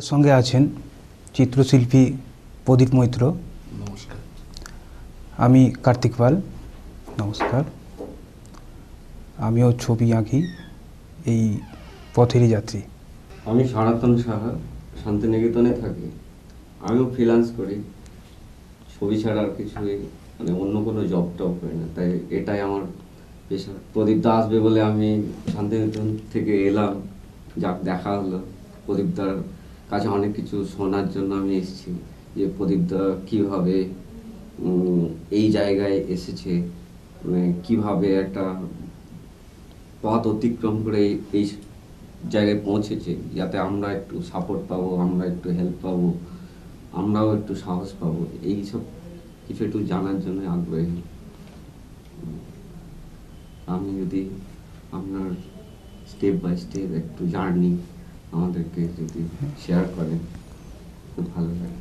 আমাদের সঙ্গে আছেন চিত্রশিল্পী প্রদীপ মৈত্র নমস্কার আমি কার্তিক পাল নমস্কার আমিও ছবি আঁকি এই পথেরই যাত্রী আমি সনাতন সাহা শান্তিনিকেতনে থাকি আমিও ফ্রিলান্স করি ছবি ছাড়া আর কিছুই মানে অন্য কোনো জব টব করি না তাই এটাই আমার পেশা প্রদীপ দা আসবে বলে আমি শান্তিনিকেতন থেকে এলাম যাক দেখা হলো প্রদীপ দার কাছে অনেক কিছু শোনার জন্য আমি এসেছি যে প্রদীপদা কীভাবে এই জায়গায় এসেছে মানে কিভাবে একটা পথ অতিক্রম করে এই জায়গায় পৌঁছেছে যাতে আমরা একটু সাপোর্ট পাবো আমরা একটু হেল্প পাবো আমরাও একটু সাহস পাবো এইসব কিছু একটু জানার জন্য আগ্রহী আমি যদি আপনার স্টেপ বাই স্টেপ একটু জার্নি আমাদেরকে যদি শেয়ার করেন খুব ভালো লাগে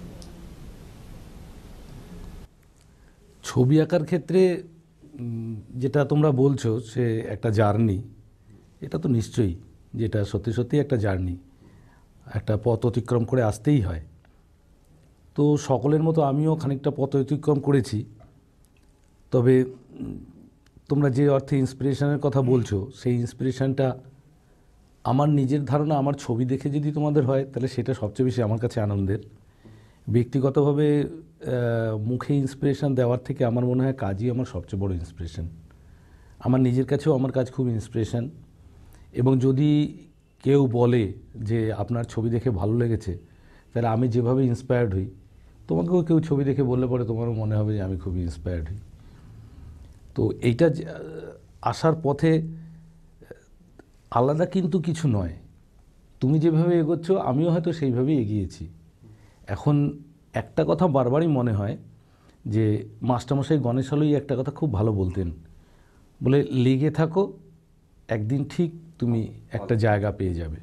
ছবি আঁকার ক্ষেত্রে যেটা তোমরা বলছো সে একটা জার্নি এটা তো নিশ্চয়ই যেটা সত্যি সত্যি একটা জার্নি একটা পথ অতিক্রম করে আসতেই হয় তো সকলের মতো আমিও খানিকটা পথ অতিক্রম করেছি তবে তোমরা যে অর্থে ইন্সপিরেশনের কথা বলছো সেই ইন্সপিরেশনটা আমার নিজের ধারণা আমার ছবি দেখে যদি তোমাদের হয় তাহলে সেটা সবচেয়ে বেশি আমার কাছে আনন্দের ব্যক্তিগতভাবে মুখে ইন্সপিরেশান দেওয়ার থেকে আমার মনে হয় কাজই আমার সবচেয়ে বড় ইন্সপিরেশান আমার নিজের কাছেও আমার কাজ খুব ইন্সপিরেশান এবং যদি কেউ বলে যে আপনার ছবি দেখে ভালো লেগেছে তাহলে আমি যেভাবে ইন্সপায়ার্ড হই তোমাকেও কেউ ছবি দেখে বললে পরে তোমারও মনে হবে যে আমি খুবই ইন্সপায়ার্ড হই তো এইটা আসার পথে আলাদা কিন্তু কিছু নয় তুমি যেভাবে এগোচ্ছ আমিও হয়তো সেইভাবেই এগিয়েছি এখন একটা কথা বারবারই মনে হয় যে মাস্টারমশাই গণেশ আলোই একটা কথা খুব ভালো বলতেন বলে লেগে থাকো একদিন ঠিক তুমি একটা জায়গা পেয়ে যাবে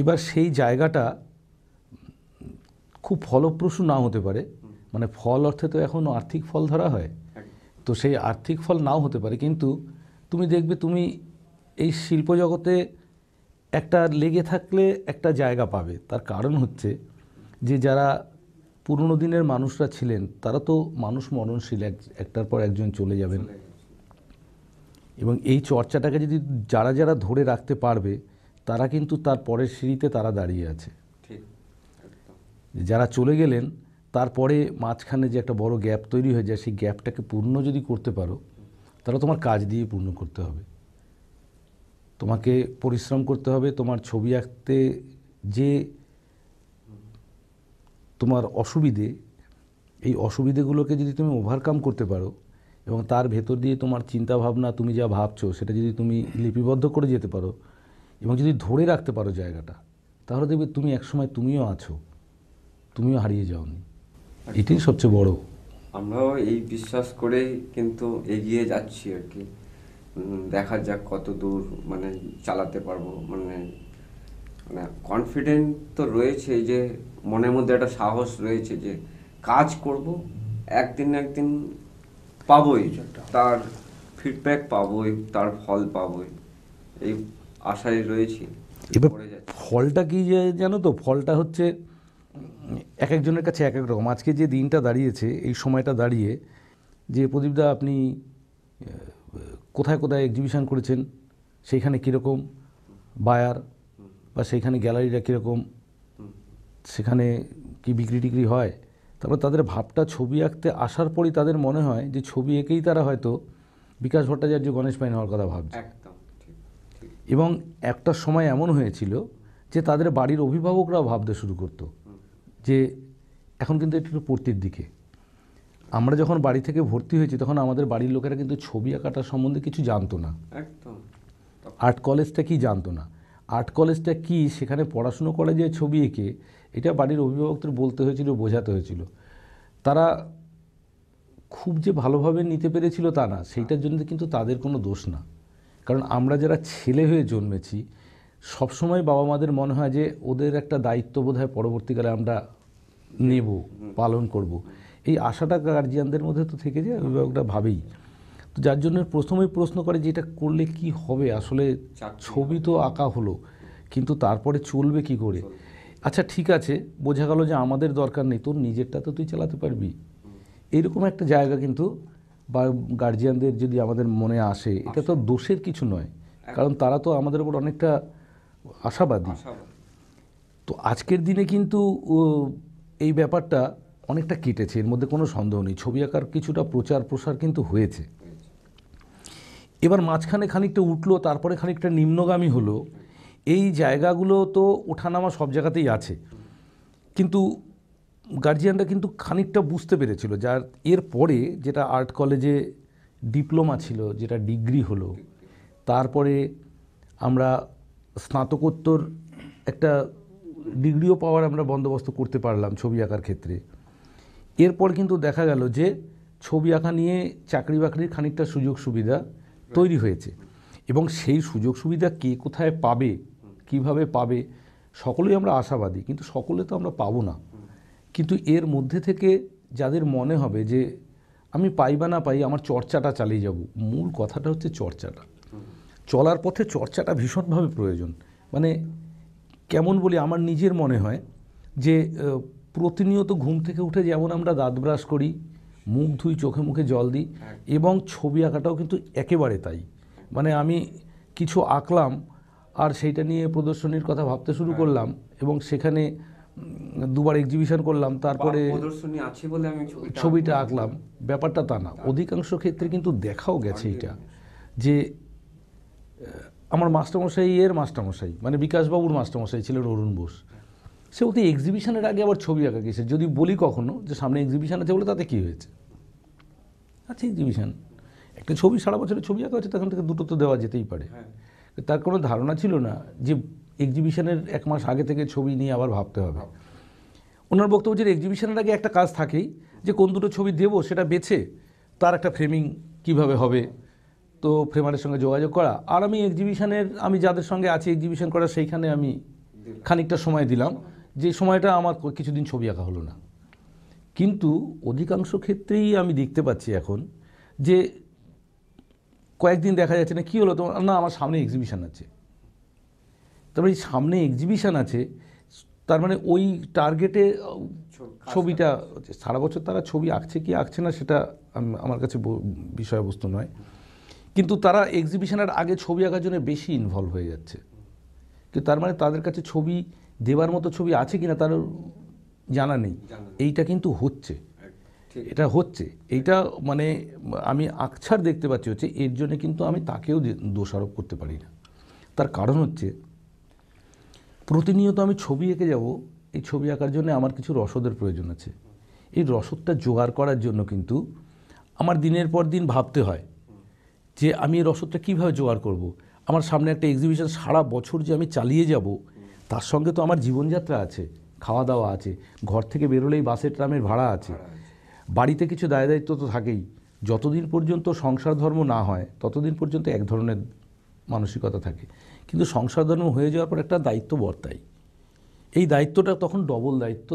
এবার সেই জায়গাটা খুব ফলপ্রসূ না হতে পারে মানে ফল অর্থে তো এখন আর্থিক ফল ধরা হয় তো সেই আর্থিক ফল নাও হতে পারে কিন্তু তুমি দেখবে তুমি এই শিল্প জগতে একটা লেগে থাকলে একটা জায়গা পাবে তার কারণ হচ্ছে যে যারা পুরনো দিনের মানুষরা ছিলেন তারা তো মানুষ এক একটার পর একজন চলে যাবেন এবং এই চর্চাটাকে যদি যারা যারা ধরে রাখতে পারবে তারা কিন্তু তার পরের সিঁড়িতে তারা দাঁড়িয়ে আছে যারা চলে গেলেন তারপরে মাঝখানে যে একটা বড় গ্যাপ তৈরি হয়ে যায় সেই গ্যাপটাকে পূর্ণ যদি করতে পারো তাহলে তোমার কাজ দিয়ে পূর্ণ করতে হবে তোমাকে পরিশ্রম করতে হবে তোমার ছবি আঁকতে যে তোমার অসুবিধে এই অসুবিধেগুলোকে যদি তুমি ওভারকাম করতে পারো এবং তার ভেতর দিয়ে তোমার চিন্তাভাবনা তুমি যা ভাবছো সেটা যদি তুমি লিপিবদ্ধ করে যেতে পারো এবং যদি ধরে রাখতে পারো জায়গাটা তাহলে দেখবে তুমি একসময় তুমিও আছো তুমিও হারিয়ে যাওনি এটাই সবচেয়ে বড় আমরাও এই বিশ্বাস করেই কিন্তু এগিয়ে যাচ্ছি আর কি দেখা যাক কত দূর মানে চালাতে পারবো মানে মানে কনফিডেন্ট তো রয়েছে যে মনের মধ্যে একটা সাহস রয়েছে যে কাজ করব একদিন না একদিন পাবই তার ফিডব্যাক পাবই তার ফল পাবই এই আশায় রয়েছি এবার ফলটা কি জানো তো ফলটা হচ্ছে এক একজনের কাছে এক এক রকম আজকে যে দিনটা দাঁড়িয়েছে এই সময়টা দাঁড়িয়ে যে প্রদীপদা আপনি কোথায় কোথায় এক্সিবিশন করেছেন সেইখানে কীরকম বায়ার বা সেইখানে গ্যালারিটা কীরকম সেখানে কি বিক্রি টিক্রি হয় তারপর তাদের ভাবটা ছবি আঁকতে আসার পরই তাদের মনে হয় যে ছবি এঁকেই তারা হয়তো বিকাশ ভট্টাচার্য গণেশ পাইন হওয়ার কথা ভাবছে এবং একটা সময় এমন হয়েছিল যে তাদের বাড়ির অভিভাবকরাও ভাবতে শুরু করতো যে এখন কিন্তু একটু পড়তির দিকে আমরা যখন বাড়ি থেকে ভর্তি হয়েছি তখন আমাদের বাড়ির লোকেরা কিন্তু ছবি আঁকাটা সম্বন্ধে কিছু জানতো না একদম আর্ট কলেজটা কি জানতো না আর্ট কলেজটা কি সেখানে পড়াশুনো করা যে ছবি এঁকে এটা বাড়ির অভিভাবকদের বলতে হয়েছিল বোঝাতে হয়েছিল তারা খুব যে ভালোভাবে নিতে পেরেছিল তা না সেইটার জন্য কিন্তু তাদের কোনো দোষ না কারণ আমরা যারা ছেলে হয়ে জন্মেছি সবসময় বাবা মাদের মনে হয় যে ওদের একটা দায়িত্ব বোধ হয় পরবর্তীকালে আমরা নেব পালন করব। এই আশাটা গার্জিয়ানদের মধ্যে তো থেকে যায় অভিভাবকরা ভাবেই তো যার জন্য প্রথমেই প্রশ্ন করে যে এটা করলে কি হবে আসলে ছবি তো আঁকা হলো কিন্তু তারপরে চলবে কি করে আচ্ছা ঠিক আছে বোঝা গেল যে আমাদের দরকার নেই তোর নিজেরটা তো তুই চালাতে পারবি এরকম একটা জায়গা কিন্তু বা গার্জিয়ানদের যদি আমাদের মনে আসে এটা তো দোষের কিছু নয় কারণ তারা তো আমাদের উপর অনেকটা আশাবাদী তো আজকের দিনে কিন্তু এই ব্যাপারটা অনেকটা কেটেছে এর মধ্যে কোনো সন্দেহ নেই ছবি আঁকার কিছুটা প্রচার প্রসার কিন্তু হয়েছে এবার মাঝখানে খানিকটা উঠলো তারপরে খানিকটা নিম্নগামী হলো এই জায়গাগুলো তো ওঠানামা সব জায়গাতেই আছে কিন্তু গার্জিয়ানরা কিন্তু খানিকটা বুঝতে পেরেছিল যার এর পরে যেটা আর্ট কলেজে ডিপ্লোমা ছিল যেটা ডিগ্রি হলো তারপরে আমরা স্নাতকোত্তর একটা ডিগ্রিও পাওয়ার আমরা বন্দোবস্ত করতে পারলাম ছবি আঁকার ক্ষেত্রে এরপর কিন্তু দেখা গেল যে ছবি আঁকা নিয়ে চাকরি বাকরির খানিকটা সুযোগ সুবিধা তৈরি হয়েছে এবং সেই সুযোগ সুবিধা কে কোথায় পাবে কিভাবে পাবে সকলেই আমরা আশাবাদী কিন্তু সকলে তো আমরা পাবো না কিন্তু এর মধ্যে থেকে যাদের মনে হবে যে আমি পাই বা না পাই আমার চর্চাটা চালিয়ে যাব মূল কথাটা হচ্ছে চর্চাটা চলার পথে চর্চাটা ভীষণভাবে প্রয়োজন মানে কেমন বলি আমার নিজের মনে হয় যে প্রতিনিয়ত ঘুম থেকে উঠে যেমন আমরা দাঁত ব্রাশ করি মুখ ধুই চোখে মুখে জল দিই এবং ছবি আঁকাটাও কিন্তু একেবারে তাই মানে আমি কিছু আঁকলাম আর সেইটা নিয়ে প্রদর্শনীর কথা ভাবতে শুরু হ্যাঁ। করলাম এবং সেখানে দুবার এক্সিবিশন করলাম তারপরে ছবিটা আঁকলাম ব্যাপারটা তা না অধিকাংশ ক্ষেত্রে কিন্তু দেখাও গেছে এটা যে আমার মাস্টারমশাই এর মাস্টারমশাই মানে বিকাশবাবুর মাস্টারমশাই ছিলেন অরুণ বোস সে ওতে এক্সিবিশনের আগে আবার ছবি আঁকা গেছে যদি বলি কখনো যে সামনে এক্সিবিশন আছে বলে তাতে কী হয়েছে আচ্ছা এক্সিবিশন একটা ছবি সারা বছরের ছবি আঁকা আছে তখন থেকে দুটো তো দেওয়া যেতেই পারে হ্যাঁ। তার কোনো ধারণা ছিল না যে এক্সিবিশনের এক মাস আগে থেকে ছবি নিয়ে আবার ভাবতে হবে ওনার বক্তব্য যে এক্সিবিশনের আগে একটা কাজ থাকেই যে কোন দুটো ছবি দেব সেটা বেছে তার একটা ফ্রেমিং কিভাবে হবে তো ফ্রেমারের সঙ্গে যোগাযোগ করা আর আমি এক্সিবিশনের আমি যাদের সঙ্গে আছি এক্সিবিশন করা সেইখানে আমি খানিকটা সময় দিলাম যে সময়টা আমার কিছুদিন ছবি আঁকা হলো না কিন্তু অধিকাংশ ক্ষেত্রেই আমি দেখতে পাচ্ছি এখন যে কয়েকদিন দেখা যাচ্ছে না কী হলো তোমার না আমার সামনে এক্সিবিশান আছে তারপরে এই সামনে এক্সিবিশান আছে তার মানে ওই টার্গেটে ছবিটা সারা বছর তারা ছবি আঁকছে কি আঁকছে না সেটা আমার কাছে বিষয়বস্তু নয় কিন্তু তারা এক্সিবিশানের আগে ছবি আঁকার জন্য বেশি ইনভলভ হয়ে যাচ্ছে কিন্তু তার মানে তাদের কাছে ছবি দেবার মতো ছবি আছে কিনা তার জানা নেই এইটা কিন্তু হচ্ছে এটা হচ্ছে এইটা মানে আমি আকছার দেখতে পাচ্ছি হচ্ছে এর জন্য কিন্তু আমি তাকেও দোষারোপ করতে পারি না তার কারণ হচ্ছে প্রতিনিয়ত আমি ছবি এঁকে যাব এই ছবি আঁকার জন্য আমার কিছু রসদের প্রয়োজন আছে এই রসদটা জোগাড় করার জন্য কিন্তু আমার দিনের পর দিন ভাবতে হয় যে আমি এই রসদটা কীভাবে জোগাড় করব। আমার সামনে একটা এক্সিবিশন সারা বছর যে আমি চালিয়ে যাব তার সঙ্গে তো আমার জীবনযাত্রা আছে খাওয়া দাওয়া আছে ঘর থেকে বেরোলেই বাসের ট্রামের ভাড়া আছে বাড়িতে কিছু দায় দায়িত্ব তো থাকেই যতদিন পর্যন্ত সংসার ধর্ম না হয় ততদিন পর্যন্ত এক ধরনের মানসিকতা থাকে কিন্তু সংসার ধর্ম হয়ে যাওয়ার পর একটা দায়িত্ব বর্তায় এই দায়িত্বটা তখন ডবল দায়িত্ব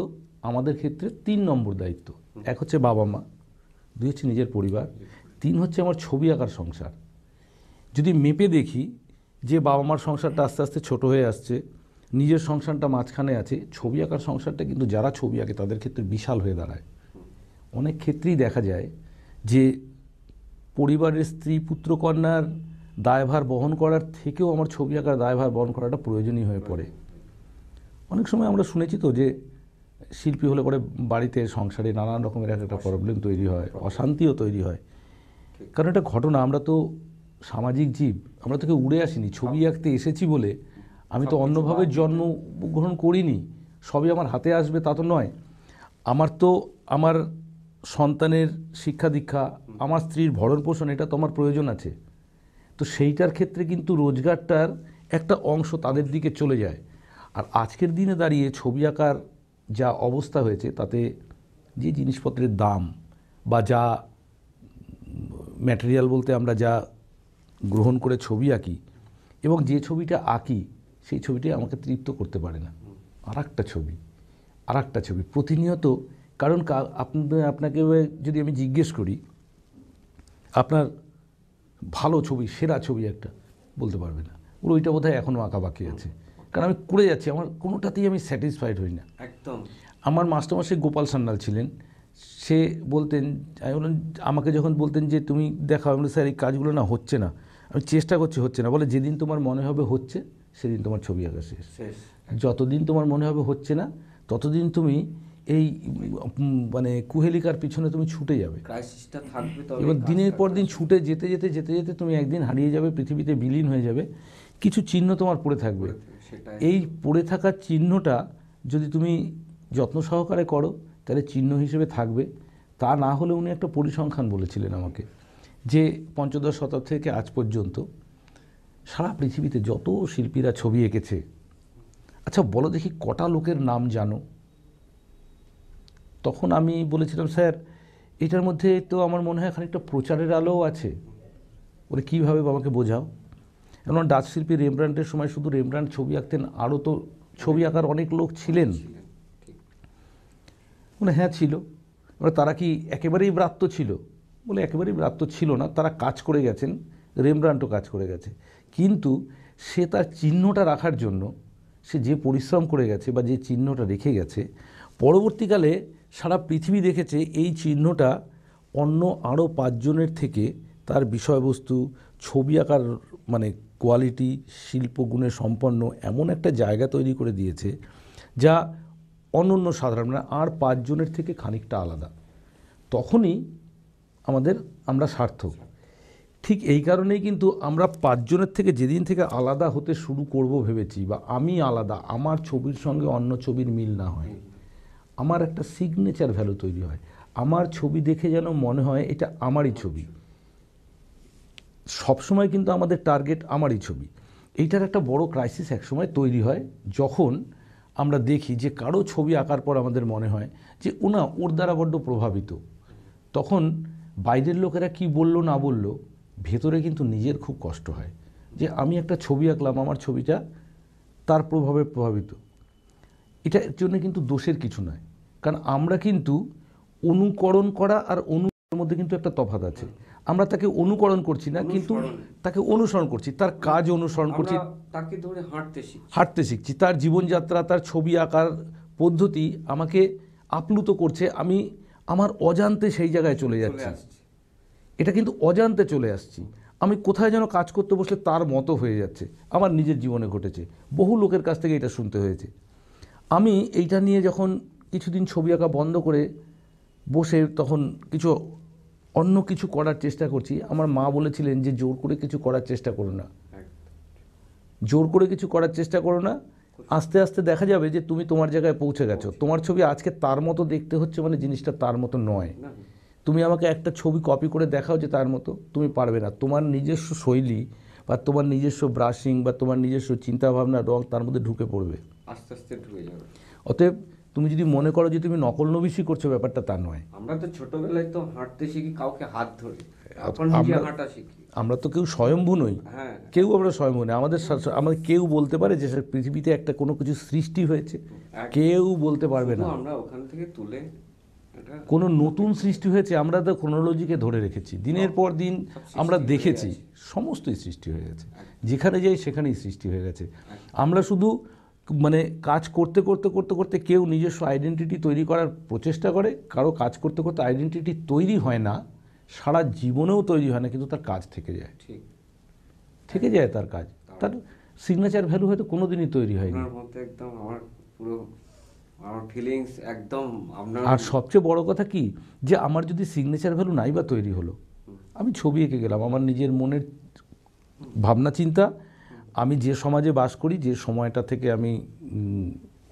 আমাদের ক্ষেত্রে তিন নম্বর দায়িত্ব এক হচ্ছে বাবা মা দুই হচ্ছে নিজের পরিবার তিন হচ্ছে আমার ছবি আঁকার সংসার যদি মেপে দেখি যে বাবা মার সংসারটা আস্তে আস্তে ছোট হয়ে আসছে নিজের সংসারটা মাঝখানে আছে ছবি আঁকার সংসারটা কিন্তু যারা ছবি আঁকে তাদের ক্ষেত্রে বিশাল হয়ে দাঁড়ায় অনেক ক্ষেত্রেই দেখা যায় যে পরিবারের স্ত্রী পুত্রকন্যার দায়ভার বহন করার থেকেও আমার ছবি আঁকার দায়ভার বহন করাটা প্রয়োজনীয় হয়ে পড়ে অনেক সময় আমরা শুনেছি তো যে শিল্পী হলে পরে বাড়িতে সংসারে নানান রকমের এক একটা প্রবলেম তৈরি হয় অশান্তিও তৈরি হয় কারণ এটা ঘটনা আমরা তো সামাজিক জীব আমরা তো কেউ উড়ে আসিনি ছবি আঁকতে এসেছি বলে আমি তো অন্যভাবে জন্মগ্রহণ করিনি সবই আমার হাতে আসবে তা তো নয় আমার তো আমার সন্তানের শিক্ষা দীক্ষা আমার স্ত্রীর ভরণ পোষণ এটা তো আমার প্রয়োজন আছে তো সেইটার ক্ষেত্রে কিন্তু রোজগারটার একটা অংশ তাদের দিকে চলে যায় আর আজকের দিনে দাঁড়িয়ে ছবি আঁকার যা অবস্থা হয়েছে তাতে যে জিনিসপত্রের দাম বা যা ম্যাটেরিয়াল বলতে আমরা যা গ্রহণ করে ছবি আঁকি এবং যে ছবিটা আঁকি সেই ছবিটি আমাকে তৃপ্ত করতে পারে না আর একটা ছবি আর একটা ছবি প্রতিনিয়ত কারণ আপনাকে যদি আমি জিজ্ঞেস করি আপনার ভালো ছবি সেরা ছবি একটা বলতে পারবে না ওর ওইটা বোধহয় এখনও আঁকা বাকি আছে কারণ আমি করে যাচ্ছি আমার কোনোটাতেই আমি স্যাটিসফাইড হই না একদম আমার মাস্টারমশাই গোপাল সান্যাল ছিলেন সে বলতেন আমি বললাম আমাকে যখন বলতেন যে তুমি দেখাও আমি স্যার এই কাজগুলো না হচ্ছে না আমি চেষ্টা করছি হচ্ছে না বলে যেদিন তোমার মনে হবে হচ্ছে সেদিন তোমার ছবি আঁকা শেষ যতদিন তোমার মনে হবে হচ্ছে না ততদিন তুমি এই মানে কুহেলিকার পিছনে তুমি ছুটে যাবে এবং দিনের পর দিন ছুটে যেতে যেতে যেতে যেতে তুমি একদিন হারিয়ে যাবে পৃথিবীতে বিলীন হয়ে যাবে কিছু চিহ্ন তোমার পড়ে থাকবে এই পড়ে থাকা চিহ্নটা যদি তুমি যত্ন সহকারে করো তাহলে চিহ্ন হিসেবে থাকবে তা না হলে উনি একটা পরিসংখ্যান বলেছিলেন আমাকে যে পঞ্চদশ শতাব্দী থেকে আজ পর্যন্ত সারা পৃথিবীতে যত শিল্পীরা ছবি এঁকেছে আচ্ছা বলো দেখি কটা লোকের নাম জানো তখন আমি বলেছিলাম স্যার এটার মধ্যে তো আমার মনে হয় খানিকটা প্রচারের আলোও আছে ওরা কীভাবে আমাকে বোঝাও এমন ডাচ শিল্পী রেমব্রান্টের সময় শুধু রেমব্রান্ট ছবি আঁকতেন আরও তো ছবি আঁকার অনেক লোক ছিলেন মানে হ্যাঁ ছিল মানে তারা কি একেবারেই ব্রাত্য ছিল বলে একেবারেই ব্রাত্য ছিল না তারা কাজ করে গেছেন রেমব্রান্টও কাজ করে গেছে কিন্তু সে তার চিহ্নটা রাখার জন্য সে যে পরিশ্রম করে গেছে বা যে চিহ্নটা রেখে গেছে পরবর্তীকালে সারা পৃথিবী দেখেছে এই চিহ্নটা অন্য আরও পাঁচজনের থেকে তার বিষয়বস্তু ছবি আঁকার মানে কোয়ালিটি শিল্পগুণে সম্পন্ন এমন একটা জায়গা তৈরি করে দিয়েছে যা অনন্য সাধারণ মানে আর পাঁচজনের থেকে খানিকটা আলাদা তখনই আমাদের আমরা সার্থক ঠিক এই কারণেই কিন্তু আমরা পাঁচজনের থেকে যেদিন থেকে আলাদা হতে শুরু করব ভেবেছি বা আমি আলাদা আমার ছবির সঙ্গে অন্য ছবির মিল না হয় আমার একটা সিগনেচার ভ্যালু তৈরি হয় আমার ছবি দেখে যেন মনে হয় এটা আমারই ছবি সবসময় কিন্তু আমাদের টার্গেট আমারই ছবি এইটার একটা বড় ক্রাইসিস একসময় তৈরি হয় যখন আমরা দেখি যে কারো ছবি আঁকার পর আমাদের মনে হয় যে ওনা ওর দ্বারা বড্ড প্রভাবিত তখন বাইরের লোকেরা কি বলল না বললো ভেতরে কিন্তু নিজের খুব কষ্ট হয় যে আমি একটা ছবি আঁকলাম আমার ছবিটা তার প্রভাবে প্রভাবিত এর জন্য কিন্তু দোষের কিছু নয় কারণ আমরা কিন্তু অনুকরণ করা আর অনুকরণের মধ্যে কিন্তু একটা তফাত আছে আমরা তাকে অনুকরণ করছি না কিন্তু তাকে অনুসরণ করছি তার কাজ অনুসরণ করছি তাকে ধরে হাঁটতে শিখছি হাঁটতে শিখছি তার জীবনযাত্রা তার ছবি আঁকার পদ্ধতি আমাকে আপ্লুত করছে আমি আমার অজান্তে সেই জায়গায় চলে যাচ্ছি এটা কিন্তু অজান্তে চলে আসছি আমি কোথায় যেন কাজ করতে বসলে তার মতো হয়ে যাচ্ছে আমার নিজের জীবনে ঘটেছে বহু লোকের কাছ থেকে এটা শুনতে হয়েছে আমি এইটা নিয়ে যখন কিছুদিন ছবি আঁকা বন্ধ করে বসে তখন কিছু অন্য কিছু করার চেষ্টা করছি আমার মা বলেছিলেন যে জোর করে কিছু করার চেষ্টা করো না জোর করে কিছু করার চেষ্টা করো না আস্তে আস্তে দেখা যাবে যে তুমি তোমার জায়গায় পৌঁছে গেছো তোমার ছবি আজকে তার মতো দেখতে হচ্ছে মানে জিনিসটা তার মতো নয় তুমি আমাকে একটা ছবি কপি করে দেখাও যে তার মতো তুমি পারবে না তোমার নিজস্ব শৈলী বা তোমার নিজস্ব ব্রাশিং বা তোমার নিজস্ব চিন্তাভাবনা রং তার মধ্যে ঢুকে পড়বে আস্তে আস্তে ঢুকে যাবে অতএব তুমি যদি মনে করো যে তুমি নকল নবিশি করছো ব্যাপারটা তা নয় আমরা তো ছোটবেলায় তো হাঁটতে শিখি কাউকে হাত ধরে হাঁটা শিখি আমরা তো কেউ স্বয়ম্ভু নই হ্যাঁ। কেউ আমরা স্বয়ম্ভু নই আমাদের আমাদের কেউ বলতে পারে যে পৃথিবীতে একটা কোনো কিছু সৃষ্টি হয়েছে কেউ বলতে পারবে না আমরা ওখান থেকে তুলে কোনো নতুন সৃষ্টি হয়েছে আমরা তো ক্রোনোলজিকে ধরে রেখেছি দিনের পর দিন আমরা দেখেছি সমস্তই সৃষ্টি হয়ে গেছে যেখানে যাই সেখানেই সৃষ্টি হয়ে গেছে আমরা শুধু মানে কাজ করতে করতে করতে করতে কেউ নিজস্ব আইডেন্টিটি তৈরি করার প্রচেষ্টা করে কারো কাজ করতে করতে আইডেন্টিটি তৈরি হয় না সারা জীবনেও তৈরি হয় না কিন্তু তার কাজ থেকে যায় থেকে যায় তার কাজ তার সিগনেচার ভ্যালু হয়তো কোনোদিনই তৈরি হয়নি একদম আমার পুরো আমার ফিলিংস একদম আর সবচেয়ে বড় কথা কি যে আমার যদি সিগনেচার ভ্যালু নাই বা তৈরি হলো আমি ছবি এঁকে গেলাম আমার নিজের মনের ভাবনা চিন্তা আমি যে সমাজে বাস করি যে সময়টা থেকে আমি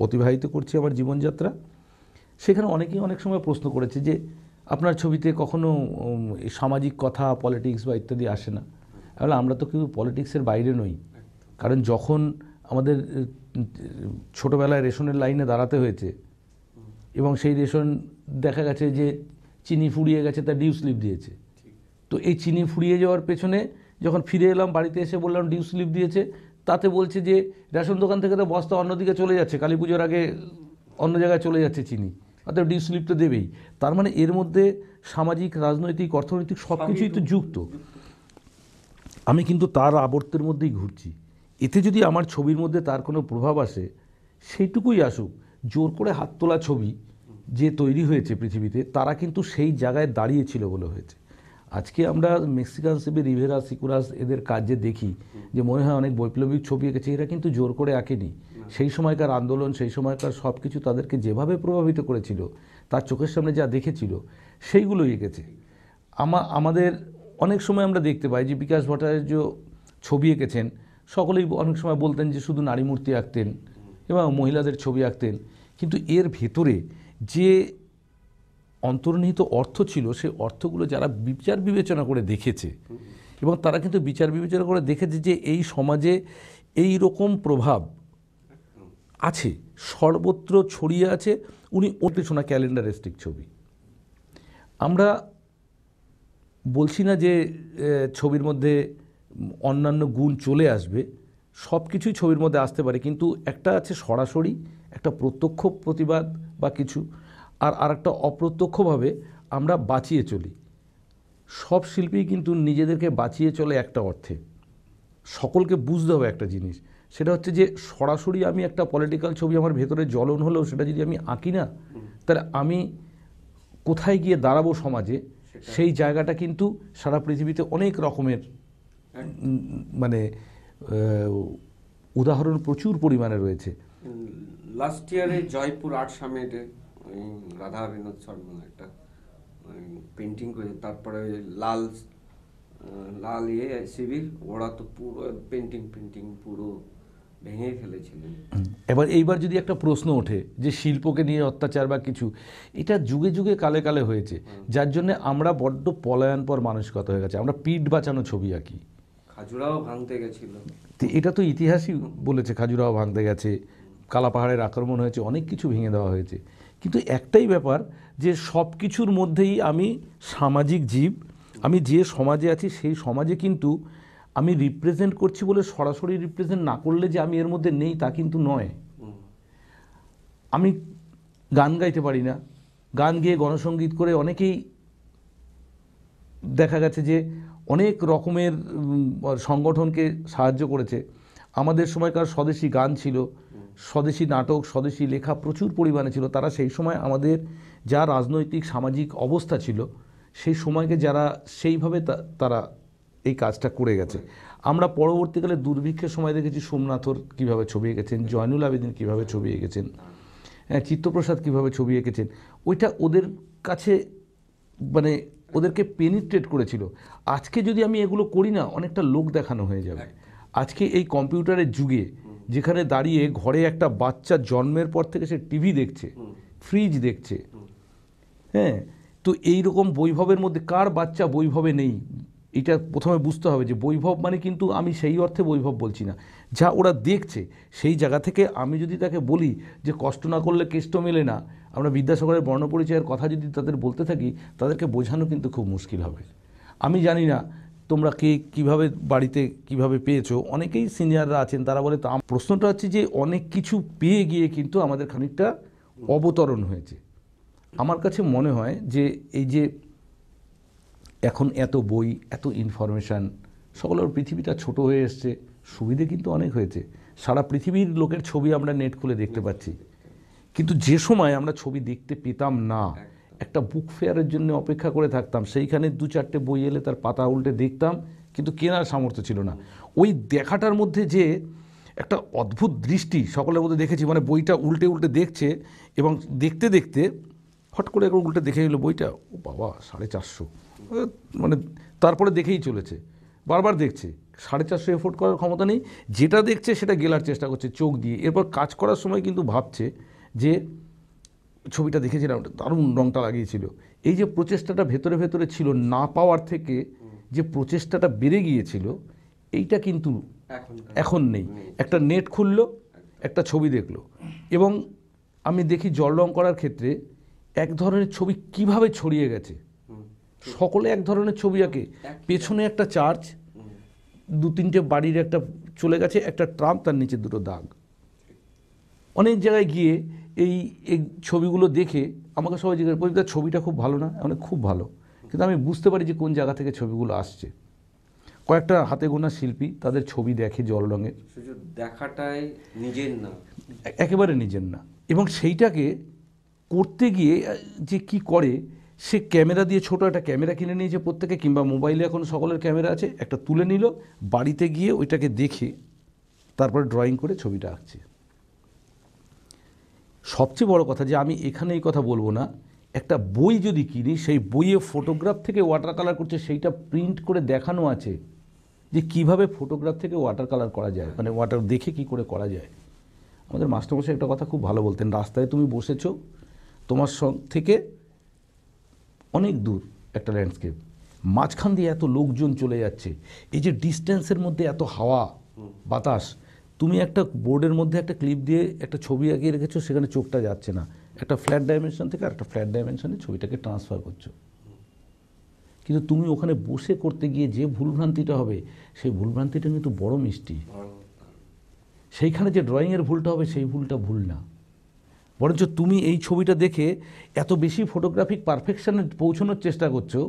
অতিবাহিত করছি আমার জীবনযাত্রা সেখানে অনেকেই অনেক সময় প্রশ্ন করেছে যে আপনার ছবিতে কখনো সামাজিক কথা পলিটিক্স বা ইত্যাদি আসে না তাহলে আমরা তো কেউ পলিটিক্সের বাইরে নই কারণ যখন আমাদের ছোটোবেলায় রেশনের লাইনে দাঁড়াতে হয়েছে এবং সেই রেশন দেখা গেছে যে চিনি ফুরিয়ে গেছে তা ডিউ স্লিপ দিয়েছে তো এই চিনি ফুরিয়ে যাওয়ার পেছনে যখন ফিরে এলাম বাড়িতে এসে বললাম ডিউ স্লিপ দিয়েছে তাতে বলছে যে রেশন দোকান থেকে তো বস্তা অন্যদিকে চলে যাচ্ছে কালী পুজোর আগে অন্য জায়গায় চলে যাচ্ছে চিনি অর্থাৎ ডিউ স্লিপ তো দেবেই তার মানে এর মধ্যে সামাজিক রাজনৈতিক অর্থনৈতিক সব কিছুই তো যুক্ত আমি কিন্তু তার আবর্তের মধ্যেই ঘুরছি এতে যদি আমার ছবির মধ্যে তার কোনো প্রভাব আসে সেইটুকুই আসুক জোর করে হাত তোলা ছবি যে তৈরি হয়েছে পৃথিবীতে তারা কিন্তু সেই জায়গায় দাঁড়িয়েছিল বলে হয়েছে আজকে আমরা মেক্সিকান সিবি রিভেরা সিকুরাস এদের কাজে দেখি যে মনে হয় অনেক বৈপ্লবিক ছবি এঁকেছে এরা কিন্তু জোর করে আঁকেনি সেই সময়কার আন্দোলন সেই সময়কার সব কিছু তাদেরকে যেভাবে প্রভাবিত করেছিল তার চোখের সামনে যা দেখেছিল সেইগুলোই এঁকেছে আমা আমাদের অনেক সময় আমরা দেখতে পাই যে বিকাশ ভট্টাচার্য ছবি এঁকেছেন সকলেই অনেক সময় বলতেন যে শুধু নারী মূর্তি আঁকতেন এবং মহিলাদের ছবি আঁকতেন কিন্তু এর ভেতরে যে অন্তর্নিহিত অর্থ ছিল সে অর্থগুলো যারা বিচার বিবেচনা করে দেখেছে এবং তারা কিন্তু বিচার বিবেচনা করে দেখেছে যে এই সমাজে এই রকম প্রভাব আছে সর্বত্র ছড়িয়ে আছে উনি ওতে শোনা ক্যালেন্ডারিস্টিক ছবি আমরা বলছি না যে ছবির মধ্যে অন্যান্য গুণ চলে আসবে সব কিছুই ছবির মধ্যে আসতে পারে কিন্তু একটা আছে সরাসরি একটা প্রত্যক্ষ প্রতিবাদ বা কিছু আর আরেকটা অপ্রত্যক্ষভাবে আমরা বাঁচিয়ে চলি সব শিল্পী কিন্তু নিজেদেরকে বাঁচিয়ে চলে একটা অর্থে সকলকে বুঝতে হবে একটা জিনিস সেটা হচ্ছে যে সরাসরি আমি একটা পলিটিক্যাল ছবি আমার ভেতরে জ্বলন হলেও সেটা যদি আমি আঁকি না তাহলে আমি কোথায় গিয়ে দাঁড়াবো সমাজে সেই জায়গাটা কিন্তু সারা পৃথিবীতে অনেক রকমের হ্যাঁ। মানে উদাহরণ প্রচুর পরিমাণে রয়েছে লাস্ট ইয়ারে জয়পুর আর্ট সামিটে রাধা বিনোদ শর্মা একটা পেন্টিং করেছে তারপরে লাল লাল ইয়ে শিবির ওরা তো পুরো পেন্টিং পেন্টিং পুরো ভেঙে ফেলেছিলেন এবার এইবার যদি একটা প্রশ্ন ওঠে যে শিল্পকে নিয়ে অত্যাচার বা কিছু এটা যুগে যুগে কালে কালে হয়েছে যার জন্য আমরা বড্ড পলায়নপর মানসিকতা হয়ে গেছে আমরা পিঠ বাঁচানো ছবি আঁকি খাজুরাও ভাঙতে গেছিল এটা তো ইতিহাসই বলেছে খাজুরাও ভাঙতে গেছে কালাপাহাড়ের আক্রমণ হয়েছে অনেক কিছু ভেঙে দেওয়া হয়েছে কিন্তু একটাই ব্যাপার যে সব কিছুর মধ্যেই আমি সামাজিক জীব আমি যে সমাজে আছি সেই সমাজে কিন্তু আমি রিপ্রেজেন্ট করছি বলে সরাসরি রিপ্রেজেন্ট না করলে যে আমি এর মধ্যে নেই তা কিন্তু নয় আমি গান গাইতে পারি না গান গেয়ে গণসঙ্গীত করে অনেকেই দেখা গেছে যে অনেক রকমের সংগঠনকে সাহায্য করেছে আমাদের সময়কার স্বদেশি গান ছিল স্বদেশি নাটক স্বদেশি লেখা প্রচুর পরিমাণে ছিল তারা সেই সময় আমাদের যা রাজনৈতিক সামাজিক অবস্থা ছিল সেই সময়কে যারা সেইভাবে তারা এই কাজটা করে গেছে আমরা পরবর্তীকালে দুর্ভিক্ষের সময় দেখেছি সোমনাথর কীভাবে ছবি এঁকেছেন জয়নুল আবেদিন কীভাবে ছবি এঁকেছেন হ্যাঁ, চিত্তপ্রসাদ কীভাবে ছবি এঁকেছেন ওইটা ওদের কাছে মানে ওদেরকে পেনিট্রেট করেছিল আজকে যদি আমি এগুলো করি না অনেকটা লোক দেখানো হয়ে যাবে আজকে এই কম্পিউটারের যুগে যেখানে দাঁড়িয়ে ঘরে একটা বাচ্চা জন্মের পর থেকে সে টিভি দেখছে ফ্রিজ দেখছে হ্যাঁ তো এই রকম বৈভবের মধ্যে কার বাচ্চা বৈভবে নেই এটা প্রথমে বুঝতে হবে যে বৈভব মানে কিন্তু আমি সেই অর্থে বৈভব বলছি না যা ওরা দেখছে সেই জায়গা থেকে আমি যদি তাকে বলি যে কষ্ট না করলে কেষ্ট মেলে না আমরা বিদ্যাসাগরের বর্ণপরিচয়ের কথা যদি তাদের বলতে থাকি তাদেরকে বোঝানো কিন্তু খুব মুশকিল হবে আমি জানি না তোমরা কে কিভাবে বাড়িতে কিভাবে পেয়েছো অনেকেই সিনিয়ররা আছেন তারা বলে প্রশ্নটা হচ্ছে যে অনেক কিছু পেয়ে গিয়ে কিন্তু আমাদের খানিকটা অবতরণ হয়েছে আমার কাছে মনে হয় যে এই যে এখন এত বই এত ইনফরমেশান সকলের পৃথিবীটা ছোট হয়ে এসছে সুবিধে কিন্তু অনেক হয়েছে সারা পৃথিবীর লোকের ছবি আমরা নেট খুলে দেখতে পাচ্ছি কিন্তু যে সময় আমরা ছবি দেখতে পেতাম না একটা বুক ফেয়ারের জন্য অপেক্ষা করে থাকতাম সেইখানে দু চারটে বই এলে তার পাতা উল্টে দেখতাম কিন্তু কেনার সামর্থ্য ছিল না ওই দেখাটার মধ্যে যে একটা অদ্ভুত দৃষ্টি সকলের মধ্যে দেখেছি মানে বইটা উল্টে উল্টে দেখছে এবং দেখতে দেখতে হট করে একবার উল্টে দেখে নিল বইটা ও বাবা সাড়ে চারশো মানে তারপরে দেখেই চলেছে বারবার দেখছে সাড়ে চারশো এফোর্ড করার ক্ষমতা নেই যেটা দেখছে সেটা গেলার চেষ্টা করছে চোখ দিয়ে এরপর কাজ করার সময় কিন্তু ভাবছে যে ছবিটা দেখেছিলাম দারুণ রংটা লাগিয়েছিল এই যে প্রচেষ্টাটা ভেতরে ভেতরে ছিল না পাওয়ার থেকে যে প্রচেষ্টাটা বেড়ে গিয়েছিল এইটা কিন্তু এখন নেই একটা নেট খুললো একটা ছবি দেখলো এবং আমি দেখি জল রং করার ক্ষেত্রে এক ধরনের ছবি কিভাবে ছড়িয়ে গেছে সকলে এক ধরনের ছবি আঁকে পেছনে একটা চার্চ দু তিনটে বাড়ির একটা চলে গেছে একটা ট্রাম তার নিচে দুটো দাগ অনেক জায়গায় গিয়ে এই এই ছবিগুলো দেখে আমাকে সবাই জিজ্ঞাসা তার ছবিটা খুব ভালো না মানে খুব ভালো কিন্তু আমি বুঝতে পারি যে কোন জায়গা থেকে ছবিগুলো আসছে কয়েকটা হাতে গোনা শিল্পী তাদের ছবি দেখে জল রঙের দেখাটাই নিজের না একেবারে নিজের না এবং সেইটাকে করতে গিয়ে যে কি করে সে ক্যামেরা দিয়ে ছোট একটা ক্যামেরা কিনে নিয়েছে প্রত্যেকে কিংবা মোবাইলে এখন সকলের ক্যামেরা আছে একটা তুলে নিল বাড়িতে গিয়ে ওইটাকে দেখে তারপরে ড্রয়িং করে ছবিটা আঁকছে সবচেয়ে বড় কথা যে আমি এখানে এই কথা বলবো না একটা বই যদি কিনি সেই বইয়ে ফটোগ্রাফ থেকে ওয়াটার কালার করছে সেইটা প্রিন্ট করে দেখানো আছে যে কিভাবে ফটোগ্রাফ থেকে ওয়াটার কালার করা যায় মানে ওয়াটার দেখে কি করে করা যায় আমাদের মাস্টারমশাই একটা কথা খুব ভালো বলতেন রাস্তায় তুমি বসেছো তোমার সঙ্গ থেকে অনেক দূর একটা ল্যান্ডস্কেপ মাঝখান দিয়ে এত লোকজন চলে যাচ্ছে এই যে ডিস্টেন্সের মধ্যে এত হাওয়া বাতাস তুমি একটা বোর্ডের মধ্যে একটা ক্লিপ দিয়ে একটা ছবি আঁকিয়ে রেখেছো সেখানে চোখটা যাচ্ছে না একটা ফ্ল্যাট ডাইমেনশন থেকে আর একটা ফ্ল্যাট ডাইমেনশনে ছবিটাকে ট্রান্সফার করছো কিন্তু তুমি ওখানে বসে করতে গিয়ে যে ভুলভ্রান্তিটা হবে সেই ভুলভ্রান্তিটা কিন্তু বড় মিষ্টি সেইখানে যে ড্রয়িংয়ের ভুলটা হবে সেই ভুলটা ভুল না বরঞ্চ তুমি এই ছবিটা দেখে এত বেশি ফটোগ্রাফিক পারফেকশানে পৌঁছানোর চেষ্টা করছো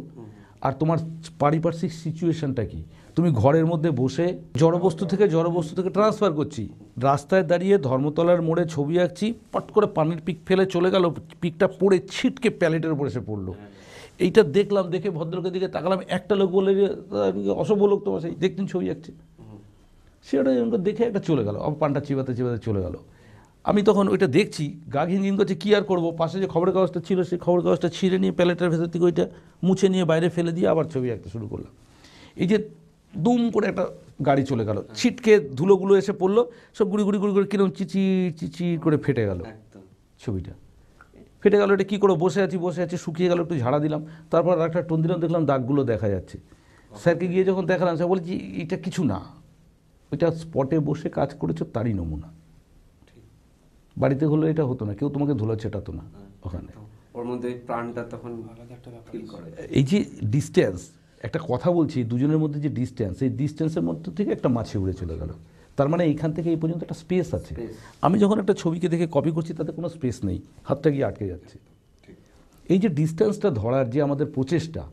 আর তোমার পারিপার্শ্বিক সিচুয়েশনটা কি তুমি ঘরের মধ্যে বসে জড়বস্তু থেকে জড়বস্তু থেকে ট্রান্সফার করছি রাস্তায় দাঁড়িয়ে ধর্মতলার মোড়ে ছবি আঁকছি পট করে পানির পিক ফেলে চলে গেল পিকটা পড়ে ছিটকে প্যালেটের উপর এসে পড়লো এইটা দেখলাম দেখে ভদ্রকের দিকে তাকালাম একটা লোক বলে অসভ্য লোক তোমার সেই দেখতেন ছবি আঁকছে সেটা দেখে একটা চলে গেল পানটা চিবাতে চিবাতে চলে গেলো আমি তখন ওইটা দেখছি গা ঘিনঘিন করছে কী আর করবো পাশে যে খবরের কাগজটা ছিল সেই খবরের কাগজটা ছিঁড়ে নিয়ে প্যালেটের ভেতর থেকে ওইটা মুছে নিয়ে বাইরে ফেলে দিয়ে আবার ছবি আঁকতে শুরু করলাম এই যে দুম করে একটা গাড়ি চলে গেল ছিটকে ধুলোগুলো এসে পড়লো সব গুড়ি গুড়ি গুড়ি করে কিরকম চিচি চিচি করে ফেটে গেল ছবিটা ফেটে গেল এটা কী করে বসে আছি বসে আছি শুকিয়ে গেল একটু ঝাড়া দিলাম তারপর আর একটা টোন দিলাম দেখলাম দাগগুলো দেখা যাচ্ছে স্যারকে গিয়ে যখন দেখালাম স্যার বলছি এটা কিছু না ওইটা স্পটে বসে কাজ করেছো তারই নমুনা বাড়িতে হলে এটা হতো না কেউ তোমাকে ধুলো ছেটাতো না হ্যাঁ, ওখানে ওর মধ্যে প্রাণটা তখন এই যে ডিস্টেন্স একটা কথা বলছি দুজনের মধ্যে যে ডিস্টেন্স এই ডিস্টেন্সের মধ্যে থেকে একটা মাছি উড়ে চলে গেল তার মানে এইখান থেকে এই পর্যন্ত একটা স্পেস আছে আমি যখন একটা ছবিকে দেখে কপি করছি তাতে কোনো স্পেস নেই হাতটা গিয়ে আটকে যাচ্ছে এই যে ডিস্টেন্সটা ধরার যে আমাদের প্রচেষ্টা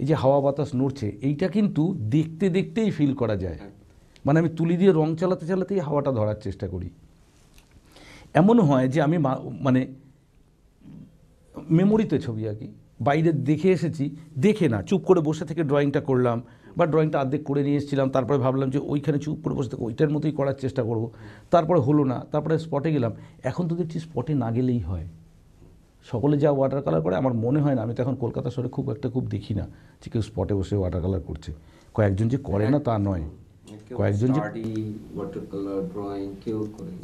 এই যে হাওয়া বাতাস নড়ছে এইটা কিন্তু দেখতে দেখতেই ফিল করা যায় হ্যাঁ। মানে আমি তুলি দিয়ে রং চালাতে চালাতেই হাওয়াটা ধরার চেষ্টা করি এমন হয় যে আমি মানে মেমোরিতে ছবি আঁকি বাইরে দেখে এসেছি দেখে না চুপ করে বসে থেকে ড্রয়িংটা করলাম বা ড্রয়িংটা আর্ধেক করে নিয়ে এসেছিলাম তারপরে ভাবলাম যে ওইখানে চুপ করে বসে থেকে ওইটার মতোই করার চেষ্টা করব তারপরে হলো না তারপরে স্পটে গেলাম এখন তো দেখছি স্পটে না গেলেই হয় সকলে যা ওয়াটার কালার করে আমার মনে হয় না আমি তো এখন কলকাতা শহরে খুব একটা খুব দেখি না যে কেউ স্পটে বসে ওয়াটার কালার করছে কয়েকজন যে করে না তা নয় কয়েকজন যে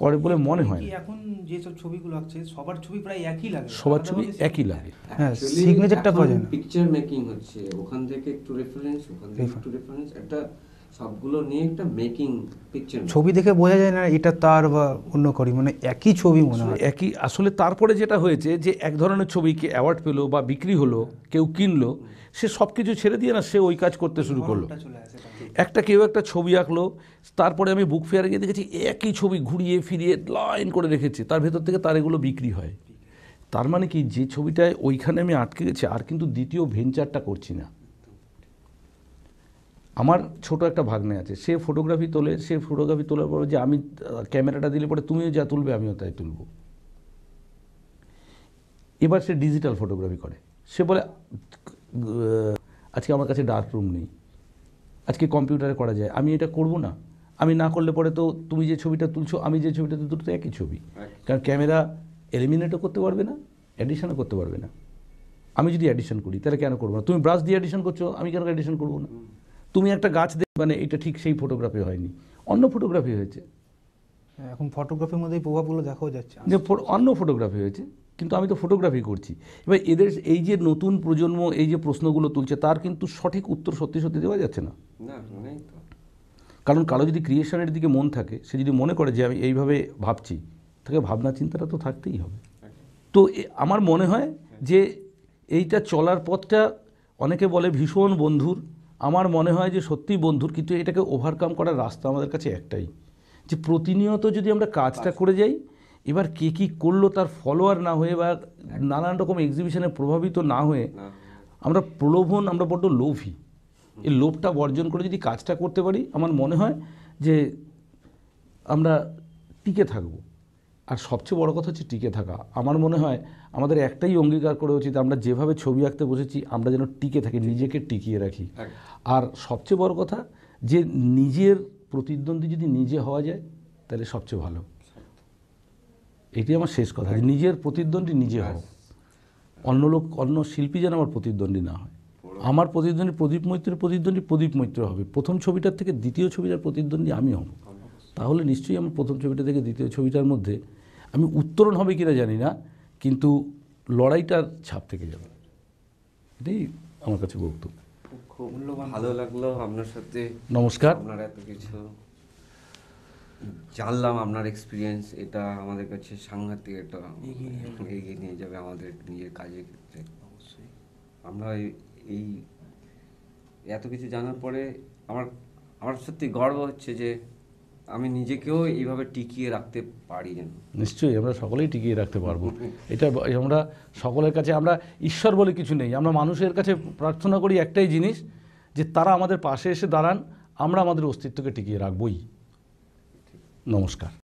করে বলে মনে হয় এখন যেসব ছবিগুলো আছে সবার ছবি প্রায় একই লাগে সবার ছবি একই লাগে হ্যাঁ সিগনেচারটা পাওয়া যায় পিকচার মেকিং হচ্ছে ওখান থেকে একটু রেফারেন্স ওখান থেকে একটু রেফারেন্স একটা সবগুলো নিয়ে একটা মেকিং পিকচার ছবি দেখে বোঝা যায় না এটা তার বা অন্য করি মানে একই ছবি মনে হয় একই আসলে তারপরে যেটা হয়েছে যে এক ধরনের ছবিকে অ্যাওয়ার্ড পেলো বা বিক্রি হলো কেউ কিনলো সে সব কিছু ছেড়ে দিয়ে না সে ওই কাজ করতে শুরু করলো একটা কেউ একটা ছবি আঁকলো তারপরে আমি বুক ফেয়ারে গিয়ে দেখেছি একই ছবি ঘুরিয়ে ফিরিয়ে লাইন করে রেখেছে তার ভেতর থেকে তার এগুলো বিক্রি হয় তার মানে কি যে ছবিটায় ওইখানে আমি আটকে গেছি আর কিন্তু দ্বিতীয় ভেঞ্চারটা করছি না আমার ছোট একটা ভাগ্নে আছে সে ফটোগ্রাফি তোলে সে ফটোগ্রাফি তোলার পরে যে আমি ক্যামেরাটা দিলে পরে তুমিও যা তুলবে আমিও তাই তুলব এবার সে ডিজিটাল ফটোগ্রাফি করে সে বলে আজকে আমার কাছে ডার্ক রুম নেই আজকে কম্পিউটারে করা যায় আমি এটা করব না আমি না করলে পরে তো তুমি যে ছবিটা তুলছো আমি যে ছবিটা তো একই ছবি আচ্ছা। কারণ ক্যামেরা এলিমিনেটও করতে পারবে না অ্যাডিশনও করতে পারবে না আমি যদি অ্যাডিশন করি তাহলে কেন করবো না তুমি ব্রাশ দিয়ে অ্যাডিশন করছো আমি কেন অ্যাডিশন করবো না তুমি একটা গাছ দেখ মানে এটা ঠিক সেই ফটোগ্রাফি হয়নি অন্য ফটোগ্রাফি হয়েছে এখন ফটোগ্রাফির মধ্যে প্রভাবগুলো দেখাও যাচ্ছে যে অন্য ফটোগ্রাফি হয়েছে কিন্তু আমি তো ফটোগ্রাফি করছি এবার এদের এই যে নতুন প্রজন্ম এই যে প্রশ্নগুলো তুলছে তার কিন্তু সঠিক উত্তর সত্যি সত্যি দেওয়া যাচ্ছে না কারণ কারো যদি ক্রিয়েশনের দিকে মন থাকে সে যদি মনে করে যে আমি এইভাবে ভাবছি তাকে ভাবনা চিন্তাটা তো থাকতেই হবে তো আমার মনে হয় যে এইটা চলার পথটা অনেকে বলে ভীষণ বন্ধুর আমার মনে হয় যে সত্যি বন্ধুর কিন্তু এটাকে ওভারকাম করার রাস্তা আমাদের কাছে একটাই যে প্রতিনিয়ত যদি আমরা কাজটা করে যাই এবার কে কী করলো তার ফলোয়ার না হয়ে বা নানান রকম এক্সিবিশনে প্রভাবিত না হয়ে আমরা প্রলোভন আমরা বড্ড লোভী এই লোভটা বর্জন করে যদি কাজটা করতে পারি আমার মনে হয় যে আমরা টিকে থাকব আর সবচেয়ে বড় কথা হচ্ছে টিকে থাকা আমার মনে হয় আমাদের একটাই অঙ্গীকার করা উচিত আমরা যেভাবে ছবি আঁকতে বসেছি আমরা যেন টিকে থাকি নিজেকে টিকিয়ে রাখি আর সবচেয়ে বড় কথা যে নিজের প্রতিদ্বন্দ্বী যদি নিজে হওয়া যায় তাহলে সবচেয়ে ভালো এটি আমার শেষ কথা নিজের প্রতিদ্বন্দ্বী নিজে হও অন্য লোক অন্য শিল্পী যেন আমার প্রতিদ্বন্দ্বী না হয় আমার প্রতিদ্বন্দ্বী প্রদীপ মৈত্রের প্রতিদ্বন্দ্বী প্রদীপ মৈত্র হবে প্রথম ছবিটার থেকে দ্বিতীয় ছবিটার প্রতিদ্বন্দ্বী আমি হব তাহলে নিশ্চয়ই আমার প্রথম ছবিটা থেকে দ্বিতীয় ছবিটার মধ্যে আমি উত্তরণ হবে কিনা জানি না কিন্তু লড়াইটার ছাপ থেকে যাবে এটাই আমার কাছে বক্তব্য খুব ভালো লাগলো আপনার সাথে নমস্কার আপনার এত কিছু জানলাম আপনার এক্সপিরিয়েন্স এটা আমাদের কাছে সাংঘাতিক একটা এগিয়ে নিয়ে যাবে আমাদের নিজের কাজের ক্ষেত্রে অবশ্যই আমরা এই এত কিছু জানার পরে আমার আমার সত্যি গর্ব হচ্ছে যে আমি নিজেকেও এইভাবে টিকিয়ে রাখতে পারি যেন নিশ্চয়ই আমরা সকলেই টিকিয়ে রাখতে পারবো এটা আমরা সকলের কাছে আমরা ঈশ্বর বলে কিছু নেই আমরা মানুষের কাছে প্রার্থনা করি একটাই জিনিস যে তারা আমাদের পাশে এসে দাঁড়ান আমরা আমাদের অস্তিত্বকে টিকিয়ে রাখবই নমস্কার